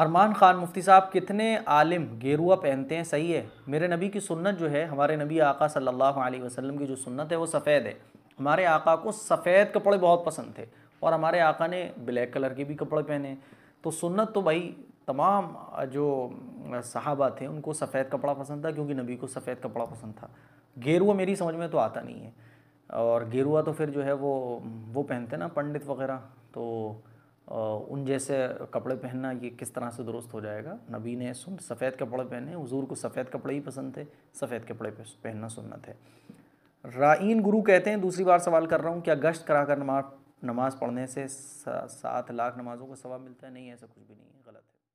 अरमान ख़ान मुफ्ती साहब कितने आलिम गेरुआ पहनते हैं सही है मेरे नबी की सुन्नत जो है हमारे नबी आका सल्लल्लाहु अलैहि वसल्लम की जो सुन्नत है वो सफ़ेद है हमारे आका को सफ़ेद कपड़े बहुत पसंद थे और हमारे आका ने ब्लैक कलर के भी कपड़े पहने तो सुन्नत तो भाई तमाम जो सहाबा थे उनको सफ़ेद कपड़ा पसंद था क्योंकि नबी को सफ़ेद कपड़ा पसंद था गेरुआ मेरी समझ में तो आता नहीं है और गेरुआ तो फिर जो है वो वो पहनते ना पंडित वगैरह तो उन जैसे कपड़े पहनना ये किस तरह से दुरुस्त हो जाएगा नबी ने सुन सफ़ेद कपड़े पहने हजूर को सफ़ेद कपड़े ही पसंद थे सफ़ेद कपड़े पहनना सुनना थे राइन गुरु कहते हैं दूसरी बार सवाल कर रहा हूँ क्या गश्त करा कर नमाज नमाज़ पढ़ने से सात लाख नमाज़ों का सवाब मिलता है नहीं ऐसा कुछ भी नहीं है गलत है